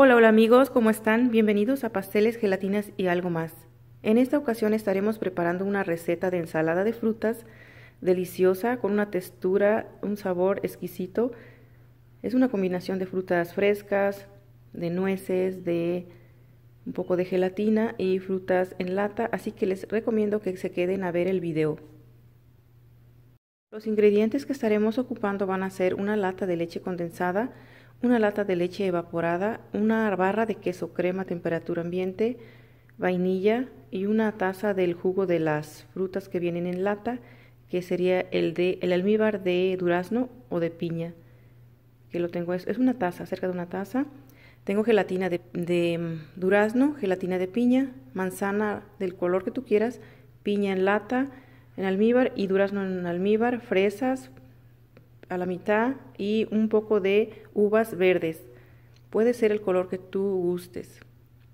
Hola, hola amigos, ¿cómo están? Bienvenidos a Pasteles, Gelatinas y algo más. En esta ocasión estaremos preparando una receta de ensalada de frutas deliciosa, con una textura, un sabor exquisito. Es una combinación de frutas frescas, de nueces, de un poco de gelatina y frutas en lata, así que les recomiendo que se queden a ver el video. Los ingredientes que estaremos ocupando van a ser una lata de leche condensada, una lata de leche evaporada, una barra de queso crema a temperatura ambiente, vainilla y una taza del jugo de las frutas que vienen en lata, que sería el de el almíbar de durazno o de piña, que lo tengo es, una taza, cerca de una taza. Tengo gelatina de, de mm, durazno, gelatina de piña, manzana del color que tú quieras, piña en lata, en almíbar y durazno en almíbar, fresas, a la mitad y un poco de uvas verdes. Puede ser el color que tú gustes.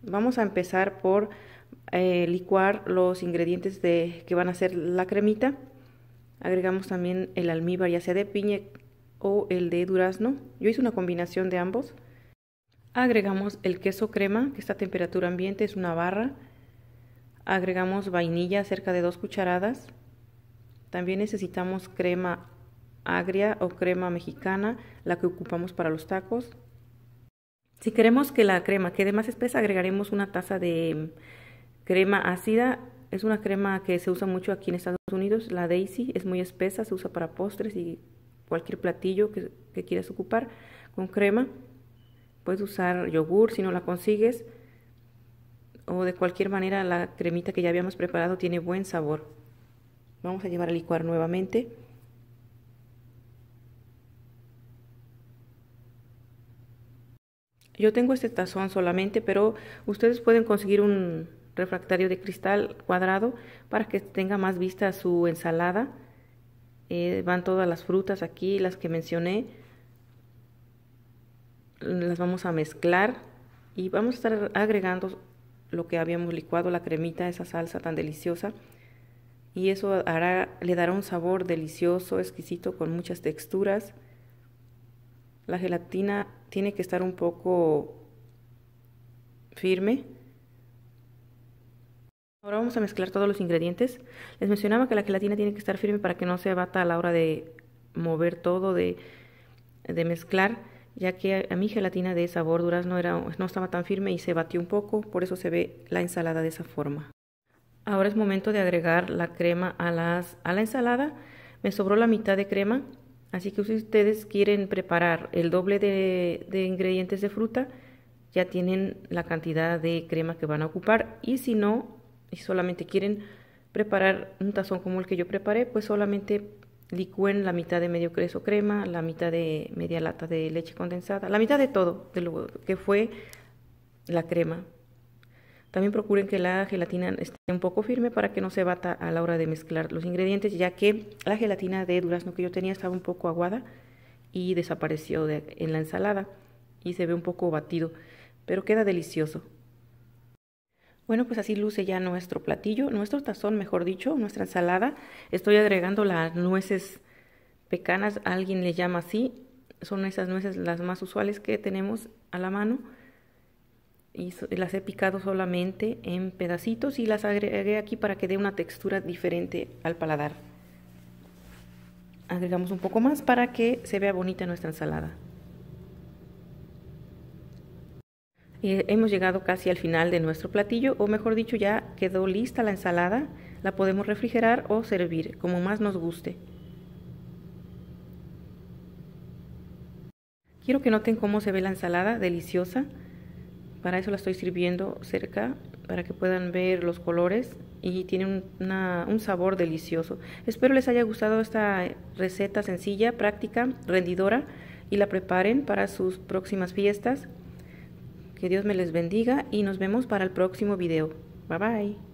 Vamos a empezar por eh, licuar los ingredientes de, que van a ser la cremita. Agregamos también el almíbar, ya sea de piña o el de durazno. Yo hice una combinación de ambos. Agregamos el queso crema, que está a temperatura ambiente, es una barra. Agregamos vainilla, cerca de dos cucharadas. También necesitamos crema agria o crema mexicana, la que ocupamos para los tacos. Si queremos que la crema quede más espesa, agregaremos una taza de crema ácida. Es una crema que se usa mucho aquí en Estados Unidos, la Daisy, es muy espesa, se usa para postres y cualquier platillo que, quieras ocupar con crema. Puedes usar yogur si no la consigues o de cualquier manera la cremita que ya habíamos preparado tiene buen sabor. Vamos a llevar a licuar nuevamente. Yo tengo este tazón solamente, pero ustedes pueden conseguir un refractario de cristal cuadrado para que tenga más vista su ensalada. Eh, van todas las frutas aquí, las que mencioné. Las vamos a mezclar y vamos a estar agregando lo que habíamos licuado, la cremita, esa salsa tan deliciosa. Y eso hará, le dará un sabor delicioso, exquisito, con muchas texturas. La gelatina tiene que estar un poco firme. Ahora vamos a mezclar todos los ingredientes. Les mencionaba que la gelatina tiene que estar firme para que no se bata a la hora de mover todo, de, mezclar, ya que a, mi gelatina de sabor durazno era, no estaba tan firme y se batió un poco, por eso se ve la ensalada de esa forma. Ahora es momento de agregar la crema a la ensalada. Me sobró la mitad de crema, Así que si ustedes quieren preparar el doble de, ingredientes de fruta, ya tienen la cantidad de crema que van a ocupar. Y si no, y solamente quieren preparar un tazón como el que yo preparé, pues solamente licúen la mitad de medio queso crema, la mitad de media lata de leche condensada, la mitad de todo de lo que fue la crema. También procuren que la gelatina esté un poco firme para que no se bata a la hora de mezclar los ingredientes, ya que la gelatina de durazno que yo tenía estaba un poco aguada y desapareció en la ensalada y se ve un poco batido, pero queda delicioso. Bueno, pues así luce ya nuestro platillo, nuestro tazón, mejor dicho, nuestra ensalada. Estoy agregando las nueces pecanas, alguien le llama así. Son esas nueces las más usuales que tenemos a la mano y las he picado solamente en pedacitos y las agregué aquí para que dé una textura diferente al paladar. Agregamos un poco más para que se vea bonita nuestra ensalada. Eh, hemos llegado casi al final de nuestro platillo, o mejor dicho, ya quedó lista la ensalada. La podemos refrigerar o servir, como más nos guste. Quiero que noten cómo se ve la ensalada, deliciosa para eso la estoy sirviendo cerca para que puedan ver los colores y tiene un, sabor delicioso. Espero les haya gustado esta receta sencilla, práctica, rendidora y la preparen para sus próximas fiestas. Que Dios me les bendiga y nos vemos para el próximo video. Bye bye.